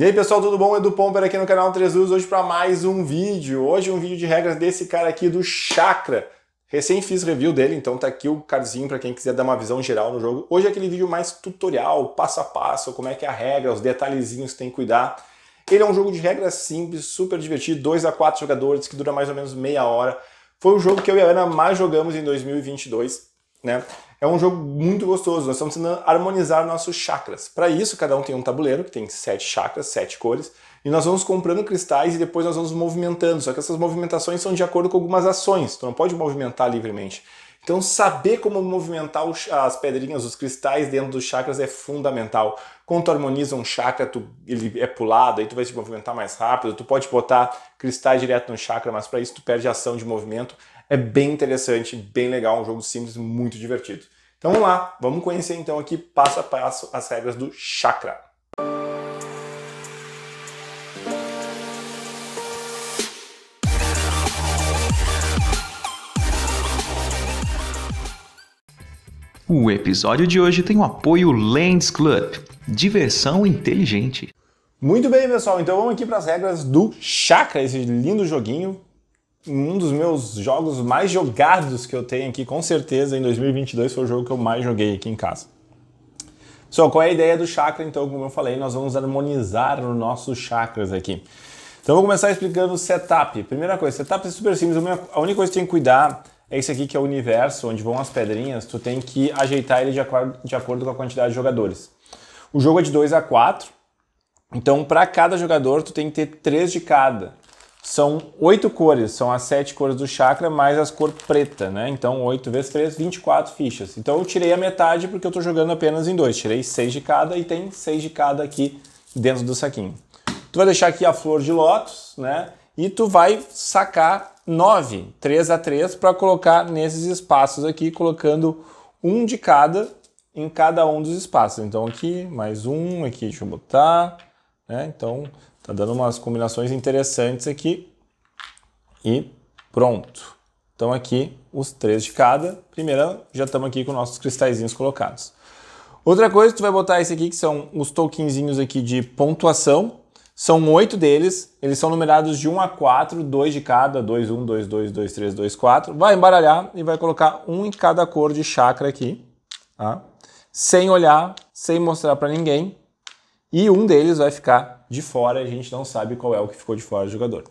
E aí pessoal, tudo bom? Edu Pomper aqui no canal 3 Luz, hoje para mais um vídeo. Hoje um vídeo de regras desse cara aqui do Chakra. Recém fiz review dele, então tá aqui o cardzinho para quem quiser dar uma visão geral no jogo. Hoje é aquele vídeo mais tutorial, passo a passo, como é que é a regra, os detalhezinhos que tem que cuidar. Ele é um jogo de regras simples, super divertido, 2 a 4 jogadores, que dura mais ou menos meia hora. Foi o jogo que eu e a Ana mais jogamos em 2022 né? É um jogo muito gostoso. Nós estamos tentando harmonizar nossos chakras. Para isso, cada um tem um tabuleiro que tem sete chakras, sete cores, e nós vamos comprando cristais e depois nós vamos movimentando. Só que essas movimentações são de acordo com algumas ações. Tu então não pode movimentar livremente. Então, saber como movimentar as pedrinhas, os cristais dentro dos chakras é fundamental. Quando tu harmoniza um chakra, tu, ele é pulado, aí tu vai se movimentar mais rápido. Tu pode botar cristais direto no chakra, mas para isso tu perde a ação de movimento. É bem interessante, bem legal, um jogo simples, muito divertido. Então vamos lá, vamos conhecer então aqui passo a passo as regras do Chakra. O episódio de hoje tem o apoio Lands Club, diversão inteligente. Muito bem, pessoal, então vamos aqui para as regras do Chakra, esse lindo joguinho um dos meus jogos mais jogados que eu tenho aqui, com certeza, em 2022 foi o jogo que eu mais joguei aqui em casa. Só qual é a ideia do chakra? Então, como eu falei, nós vamos harmonizar os nossos chakras aqui. Então, vou começar explicando o setup. Primeira coisa, setup é super simples. A única coisa que tem que cuidar é esse aqui que é o universo, onde vão as pedrinhas. Tu tem que ajeitar ele de acordo, de acordo com a quantidade de jogadores. O jogo é de 2 a 4. Então, para cada jogador, tu tem que ter 3 de cada são oito cores, são as sete cores do chakra mais as cor preta, né? Então, 8 vezes 3, 24 fichas. Então, eu tirei a metade porque eu estou jogando apenas em dois. Tirei seis de cada e tem seis de cada aqui dentro do saquinho. Tu vai deixar aqui a flor de lótus, né? E tu vai sacar 9, 3 a 3 para colocar nesses espaços aqui, colocando um de cada em cada um dos espaços. Então aqui mais um, aqui deixa eu botar, né? Então Tá dando umas combinações interessantes aqui. E pronto. Então aqui os três de cada. Primeira, já estamos aqui com nossos cristalzinhos colocados. Outra coisa, tu vai botar esse aqui, que são os tokenzinhos aqui de pontuação. São oito deles, eles são numerados de 1 a 4, dois de cada, 2, 1, 2, 2, 2, 3, 2, 4. Vai embaralhar e vai colocar um em cada cor de chakra aqui, tá? sem olhar, sem mostrar para ninguém e um deles vai ficar de fora, a gente não sabe qual é o que ficou de fora do jogador.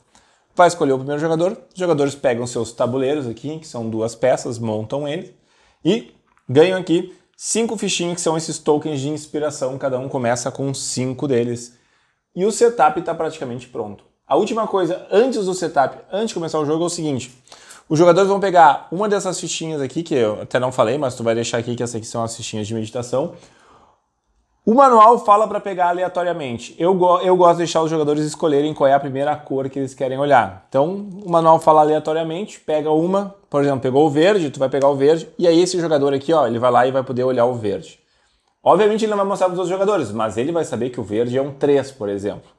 Vai escolher o primeiro jogador, os jogadores pegam seus tabuleiros aqui, que são duas peças, montam ele e ganham aqui cinco fichinhas que são esses tokens de inspiração, cada um começa com cinco deles. E o setup está praticamente pronto. A última coisa antes do setup, antes de começar o jogo, é o seguinte: os jogadores vão pegar uma dessas fichinhas aqui, que eu até não falei, mas tu vai deixar aqui que essas aqui são as fichinhas de meditação. O manual fala para pegar aleatoriamente. Eu, go eu gosto de deixar os jogadores escolherem qual é a primeira cor que eles querem olhar. Então, o manual fala aleatoriamente, pega uma, por exemplo, pegou o verde, tu vai pegar o verde, e aí esse jogador aqui, ó, ele vai lá e vai poder olhar o verde. Obviamente ele não vai mostrar para os outros jogadores, mas ele vai saber que o verde é um 3, por exemplo.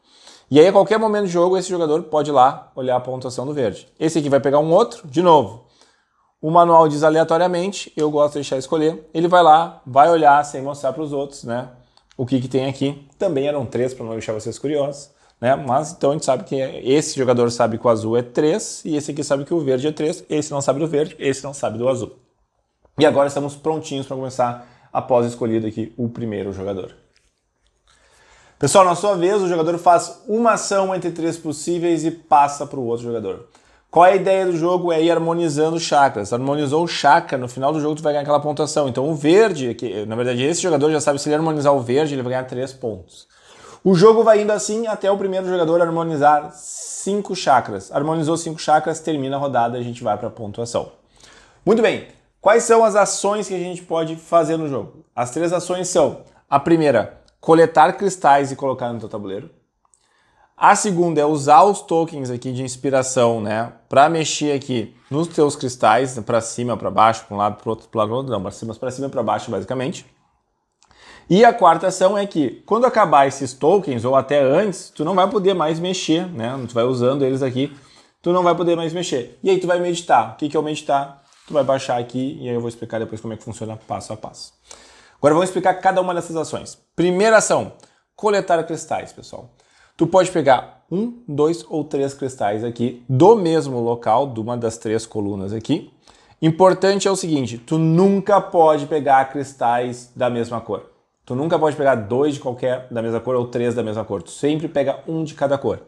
E aí a qualquer momento do jogo esse jogador pode ir lá olhar a pontuação do verde. Esse aqui vai pegar um outro, de novo. O manual diz aleatoriamente, eu gosto de deixar escolher. Ele vai lá, vai olhar sem mostrar para os outros, né? o que, que tem aqui. Também eram três, para não deixar vocês curiosos. Né? Mas então a gente sabe que esse jogador sabe que o azul é três e esse aqui sabe que o verde é três. esse não sabe do verde, esse não sabe do azul. E agora estamos prontinhos para começar após escolhido aqui o primeiro jogador. Pessoal, na sua vez, o jogador faz uma ação entre três possíveis e passa para o outro jogador. Qual é a ideia do jogo? É ir harmonizando chakras. Harmonizou o chakra, no final do jogo tu vai ganhar aquela pontuação. Então o verde, que na verdade esse jogador já sabe se ele harmonizar o verde, ele vai ganhar 3 pontos. O jogo vai indo assim até o primeiro jogador harmonizar 5 chakras. Harmonizou 5 chakras, termina a rodada, a gente vai para a pontuação. Muito bem. Quais são as ações que a gente pode fazer no jogo? As três ações são: a primeira, coletar cristais e colocar no teu tabuleiro. A segunda é usar os tokens aqui de inspiração, né, para mexer aqui nos teus cristais, para cima, para baixo, para um lado, para outro, para outro, não, para cima, para cima, para baixo, basicamente. E a quarta ação é que quando acabar esses tokens ou até antes, tu não vai poder mais mexer, né? Tu vai usando eles aqui, tu não vai poder mais mexer. E aí tu vai meditar. O que que é o meditar? Tu vai baixar aqui e aí eu vou explicar depois como é que funciona passo a passo. Agora vamos explicar cada uma dessas ações. Primeira ação, coletar cristais, pessoal. Tu pode pegar um, dois ou três cristais aqui do mesmo local, de uma das três colunas aqui. Importante é o seguinte, tu nunca pode pegar cristais da mesma cor. Tu nunca pode pegar dois de qualquer da mesma cor ou três da mesma cor. Tu sempre pega um de cada cor.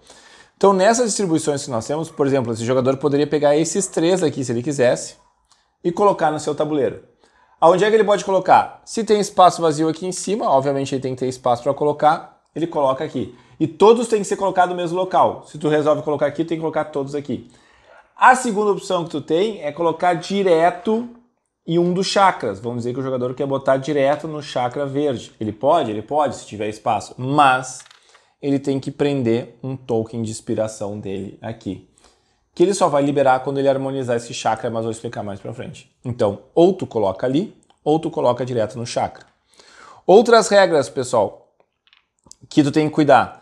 Então, nessas distribuições que nós temos, por exemplo, esse jogador poderia pegar esses três aqui, se ele quisesse, e colocar no seu tabuleiro. Aonde é que ele pode colocar? Se tem espaço vazio aqui em cima, obviamente ele tem que ter espaço para colocar, ele coloca aqui. E todos têm que ser colocados no mesmo local. Se tu resolve colocar aqui, tem que colocar todos aqui. A segunda opção que tu tem é colocar direto e um dos chakras. Vamos dizer que o jogador quer botar direto no chakra verde. Ele pode? Ele pode, se tiver espaço. Mas ele tem que prender um token de inspiração dele aqui. Que ele só vai liberar quando ele harmonizar esse chakra, mas vou explicar mais pra frente. Então, ou tu coloca ali, ou tu coloca direto no chakra. Outras regras, pessoal, que tu tem que cuidar.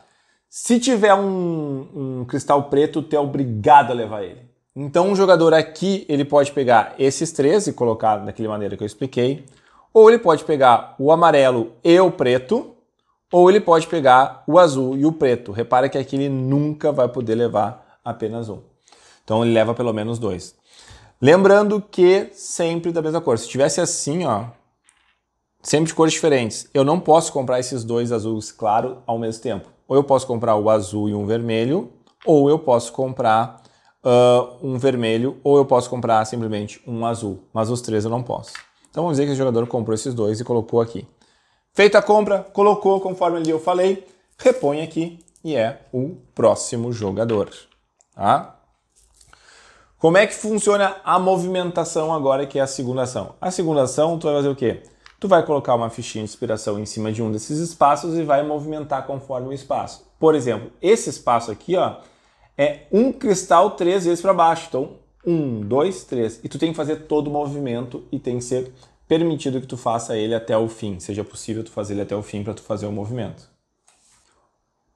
Se tiver um, um cristal preto, tu é obrigado a levar ele. Então, um jogador aqui, ele pode pegar esses três e colocar daquela maneira que eu expliquei. Ou ele pode pegar o amarelo e o preto. Ou ele pode pegar o azul e o preto. Repara que aqui ele nunca vai poder levar apenas um. Então, ele leva pelo menos dois. Lembrando que sempre da mesma cor. Se tivesse assim, ó, sempre de cores diferentes, eu não posso comprar esses dois azuis claro ao mesmo tempo. Ou eu posso comprar o azul e um vermelho, ou eu posso comprar uh, um vermelho, ou eu posso comprar simplesmente um azul. Mas os três eu não posso. Então vamos dizer que o jogador comprou esses dois e colocou aqui. Feita a compra, colocou conforme ali eu falei, repõe aqui e é o próximo jogador. Tá? Como é que funciona a movimentação agora, que é a segunda ação? A segunda ação, tu vai fazer o quê? Tu vai colocar uma fichinha de inspiração em cima de um desses espaços e vai movimentar conforme o espaço. Por exemplo, esse espaço aqui, ó, é um cristal três vezes para baixo. Então, um, dois, três. E tu tem que fazer todo o movimento e tem que ser permitido que tu faça ele até o fim. Seja possível tu fazer ele até o fim para tu fazer o movimento.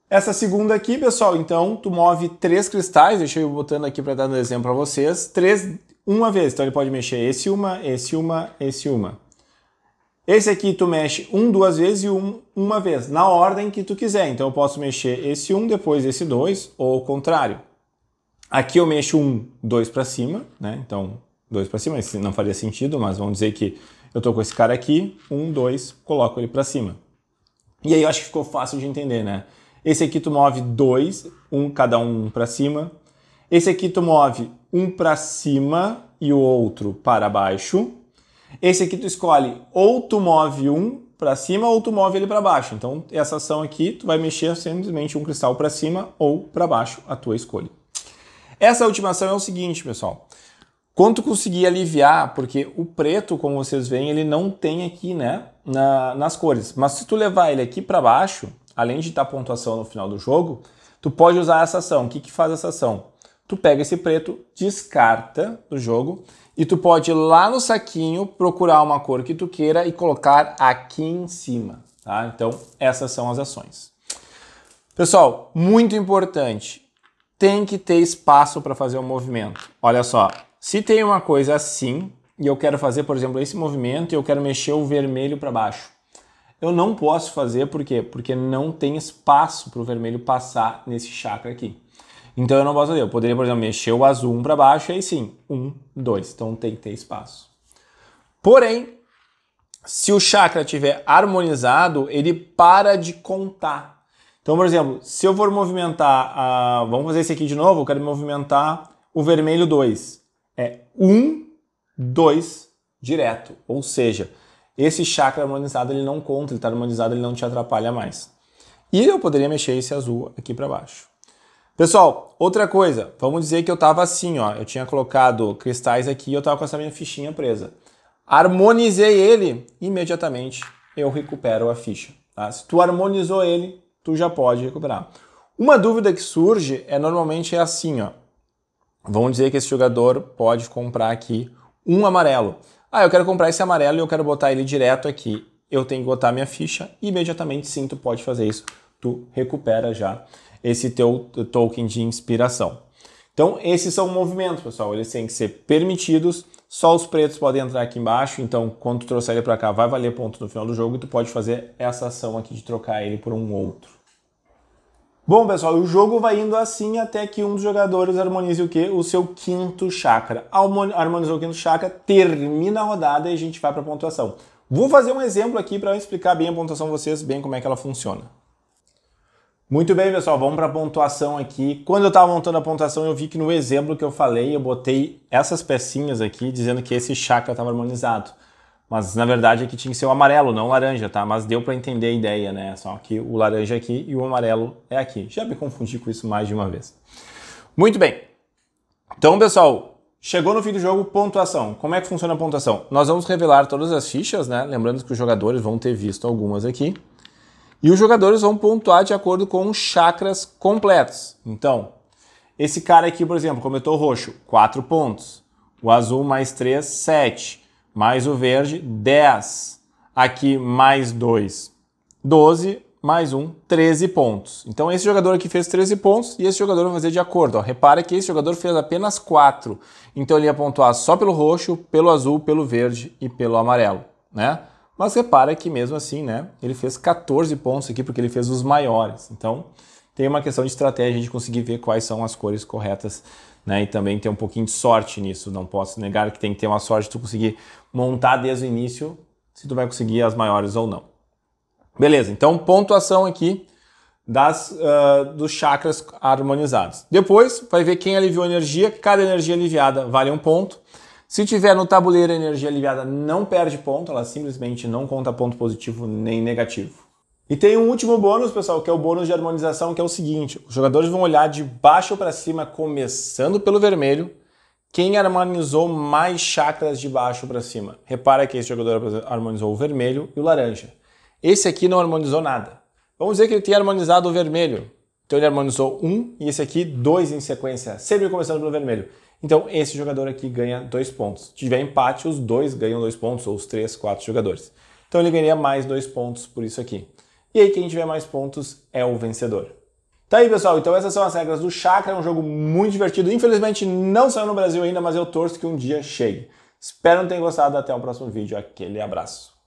Essa segunda aqui, pessoal, então, tu move três cristais, deixa eu botando aqui para dar um exemplo para vocês, três, uma vez. Então ele pode mexer esse uma, esse uma, esse uma. Esse aqui tu mexe um duas vezes e um uma vez, na ordem que tu quiser. Então eu posso mexer esse um, depois esse dois, ou o contrário. Aqui eu mexo um, dois para cima, né? Então dois para cima, isso não faria sentido, mas vamos dizer que eu tô com esse cara aqui, um, dois, coloco ele para cima. E aí eu acho que ficou fácil de entender, né? Esse aqui tu move dois, um cada um para cima. Esse aqui tu move um para cima e o outro para baixo. Esse aqui tu escolhe ou tu move um para cima ou tu move ele para baixo. Então, essa ação aqui, tu vai mexer simplesmente um cristal para cima ou para baixo, a tua escolha. Essa última ação é o seguinte, pessoal. Quanto conseguir aliviar, porque o preto, como vocês veem, ele não tem aqui, né, na, nas cores. Mas se tu levar ele aqui para baixo, além de dar tá pontuação no final do jogo, tu pode usar essa ação. O que, que faz essa ação? tu pega esse preto, descarta do jogo e tu pode ir lá no saquinho procurar uma cor que tu queira e colocar aqui em cima, tá? Então, essas são as ações. Pessoal, muito importante, tem que ter espaço para fazer o um movimento. Olha só, se tem uma coisa assim e eu quero fazer, por exemplo, esse movimento e eu quero mexer o vermelho para baixo, eu não posso fazer, por quê? Porque não tem espaço para o vermelho passar nesse chakra aqui. Então eu não posso fazer. Eu poderia, por exemplo, mexer o azul 1 para baixo e aí sim, 1, 2. Então tem que ter espaço. Porém, se o chakra estiver harmonizado, ele para de contar. Então, por exemplo, se eu for movimentar, a... vamos fazer esse aqui de novo, eu quero movimentar o vermelho 2. É 1, 2 direto. Ou seja, esse chakra harmonizado ele não conta, ele está harmonizado, ele não te atrapalha mais. E eu poderia mexer esse azul aqui para baixo. Pessoal, outra coisa, vamos dizer que eu estava assim, ó, eu tinha colocado cristais aqui e eu estava com essa minha fichinha presa. Harmonizei ele, imediatamente eu recupero a ficha. Tá? Se tu harmonizou ele, tu já pode recuperar. Uma dúvida que surge é normalmente é assim, ó. Vamos dizer que esse jogador pode comprar aqui um amarelo. Ah, eu quero comprar esse amarelo e eu quero botar ele direto aqui. Eu tenho que botar minha ficha, imediatamente sim, tu pode fazer isso. Tu recupera já esse teu token de inspiração. Então, esses são movimentos, pessoal. Eles têm que ser permitidos. Só os pretos podem entrar aqui embaixo. Então, quando tu trouxer ele para cá, vai valer ponto no final do jogo. E tu pode fazer essa ação aqui de trocar ele por um outro. Bom, pessoal, o jogo vai indo assim até que um dos jogadores harmonize o quê? O seu quinto chakra. Harmonizou o quinto chakra, termina a rodada e a gente vai para a pontuação. Vou fazer um exemplo aqui para explicar bem a pontuação a vocês, bem como é que ela funciona. Muito bem, pessoal, vamos para a pontuação aqui. Quando eu estava montando a pontuação, eu vi que no exemplo que eu falei, eu botei essas pecinhas aqui, dizendo que esse chakra estava harmonizado. Mas, na verdade, aqui tinha que ser o amarelo, não o laranja, tá? Mas deu para entender a ideia, né? Só que o laranja é aqui e o amarelo é aqui. Já me confundi com isso mais de uma vez. Muito bem. Então, pessoal, chegou no fim do jogo, pontuação. Como é que funciona a pontuação? Nós vamos revelar todas as fichas, né? Lembrando que os jogadores vão ter visto algumas aqui. E os jogadores vão pontuar de acordo com os chakras completos. Então, esse cara aqui, por exemplo, cometou roxo, 4 pontos. O azul mais 3, 7. Mais o verde, 10. Aqui mais 2, 12. Mais um, 13 pontos. Então esse jogador aqui fez 13 pontos e esse jogador vai fazer de acordo. Ó. Repara que esse jogador fez apenas 4. Então ele ia pontuar só pelo roxo, pelo azul, pelo verde e pelo amarelo. Né? Mas repara que mesmo assim, né, ele fez 14 pontos aqui porque ele fez os maiores. Então, tem uma questão de estratégia de conseguir ver quais são as cores corretas, né? E também ter um pouquinho de sorte nisso. Não posso negar que tem que ter uma sorte de tu conseguir montar desde o início se tu vai conseguir as maiores ou não. Beleza, então pontuação aqui das, uh, dos chakras harmonizados. Depois vai ver quem aliviou energia, cada energia aliviada vale um ponto. Se tiver no tabuleiro a energia aliviada, não perde ponto, ela simplesmente não conta ponto positivo nem negativo. E tem um último bônus, pessoal, que é o bônus de harmonização, que é o seguinte: os jogadores vão olhar de baixo para cima, começando pelo vermelho, quem harmonizou mais chakras de baixo para cima. Repara que esse jogador harmonizou o vermelho e o laranja. Esse aqui não harmonizou nada. Vamos dizer que ele tem harmonizado o vermelho. Então ele harmonizou um e esse aqui dois em sequência, sempre começando pelo vermelho. Então, esse jogador aqui ganha dois pontos. Se tiver empate, os dois ganham dois pontos, ou os três, quatro jogadores. Então, ele ganharia mais dois pontos por isso aqui. E aí, quem tiver mais pontos é o vencedor. Tá aí, pessoal. Então, essas são as regras do Chakra. É um jogo muito divertido. Infelizmente, não saiu no Brasil ainda, mas eu torço que um dia chegue. Espero que tenham gostado. Até o próximo vídeo. Aquele abraço.